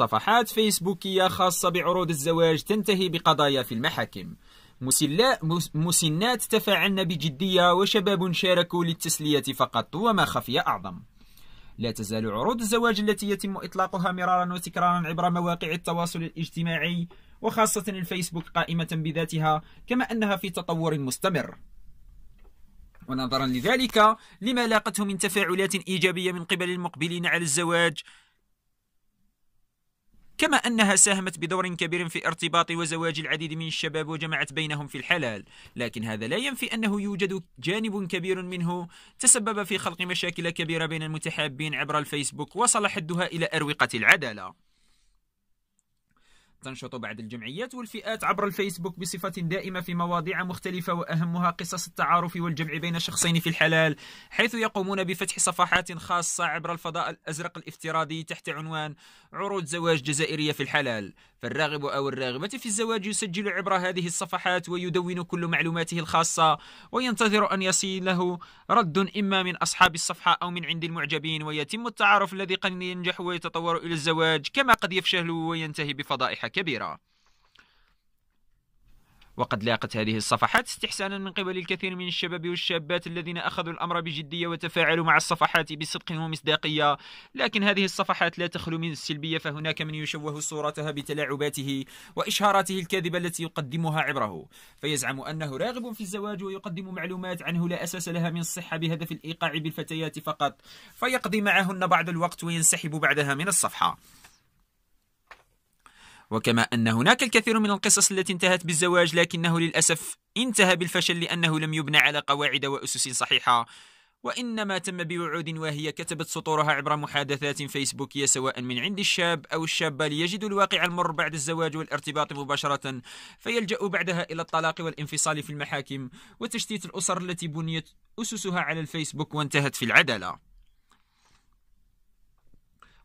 صفحات فيسبوكية خاصة بعروض الزواج تنتهي بقضايا في المحاكم مسنات تفاعلن بجدية وشباب شاركوا للتسلية فقط وما خفي أعظم لا تزال عروض الزواج التي يتم إطلاقها مرارا وتكرارا عبر مواقع التواصل الاجتماعي وخاصة الفيسبوك قائمة بذاتها كما أنها في تطور مستمر ونظرا لذلك لما لاقته من تفاعلات إيجابية من قبل المقبلين على الزواج كما أنها ساهمت بدور كبير في ارتباط وزواج العديد من الشباب وجمعت بينهم في الحلال لكن هذا لا ينفي أنه يوجد جانب كبير منه تسبب في خلق مشاكل كبيرة بين المتحابين عبر الفيسبوك وصل حدها إلى أروقة العدالة تنشط بعض الجمعيات والفئات عبر الفيسبوك بصفة دائمة في مواضيع مختلفة وأهمها قصص التعارف والجمع بين شخصين في الحلال حيث يقومون بفتح صفحات خاصة عبر الفضاء الأزرق الافتراضي تحت عنوان عروض زواج جزائرية في الحلال فالراغب أو الراغبة في الزواج يسجل عبر هذه الصفحات ويدون كل معلوماته الخاصة وينتظر أن له رد إما من أصحاب الصفحة أو من عند المعجبين ويتم التعارف الذي قد ينجح ويتطور إلى الزواج كما قد يفشل وينتهي بفضائح كبيرة وقد لاقت هذه الصفحات استحسانا من قبل الكثير من الشباب والشابات الذين أخذوا الأمر بجدية وتفاعلوا مع الصفحات بصدق ومصداقية لكن هذه الصفحات لا تخلو من السلبية فهناك من يشوه صورتها بتلاعباته وإشهاراته الكاذبة التي يقدمها عبره فيزعم أنه راغب في الزواج ويقدم معلومات عنه لا أساس لها من الصحة بهدف الإيقاع بالفتيات فقط فيقضي معهن بعض الوقت وينسحب بعدها من الصفحة وكما أن هناك الكثير من القصص التي انتهت بالزواج لكنه للأسف انتهى بالفشل لأنه لم يبنى على قواعد وأسس صحيحة وإنما تم بوعود واهية كتبت سطورها عبر محادثات فيسبوكية سواء من عند الشاب أو الشابة ليجدوا الواقع المر بعد الزواج والارتباط مباشرة فيلجأوا بعدها إلى الطلاق والانفصال في المحاكم وتشتيت الأسر التي بنيت أسسها على الفيسبوك وانتهت في العدالة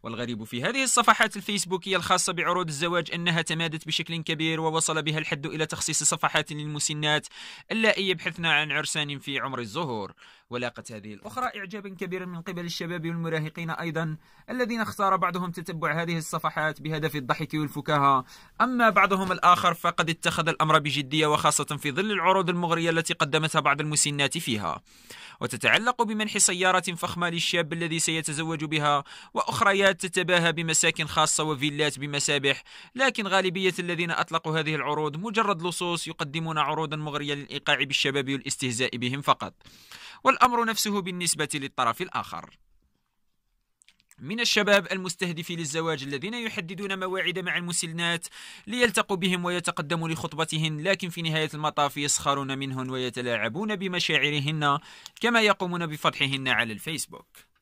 والغريب في هذه الصفحات الفيسبوكية الخاصة بعروض الزواج أنها تمادت بشكل كبير ووصل بها الحد إلى تخصيص صفحات للمسنات اللائي يبحثن عن عرسان في عمر الزهور ولاقت هذه الأخرى إعجابا كبيرا من قبل الشباب والمراهقين أيضا الذين اختار بعضهم تتبع هذه الصفحات بهدف الضحك والفكاهة أما بعضهم الآخر فقد اتخذ الأمر بجدية وخاصة في ظل العروض المغرية التي قدمتها بعض المسنات فيها وتتعلق بمنح سيارة فخمة للشاب الذي سيتزوج بها وأخريات قد تتباهى بمساكن خاصة وفيلات بمسابح لكن غالبية الذين أطلقوا هذه العروض مجرد لصوص يقدمون عروضا مغرية للإيقاع بالشباب والاستهزاء بهم فقط والأمر نفسه بالنسبة للطرف الآخر من الشباب المستهدف للزواج الذين يحددون مواعيد مع المسنات ليلتقوا بهم ويتقدموا لخطبتهن لكن في نهاية المطاف يسخرون منهن ويتلاعبون بمشاعرهن كما يقومون بفضحهن على الفيسبوك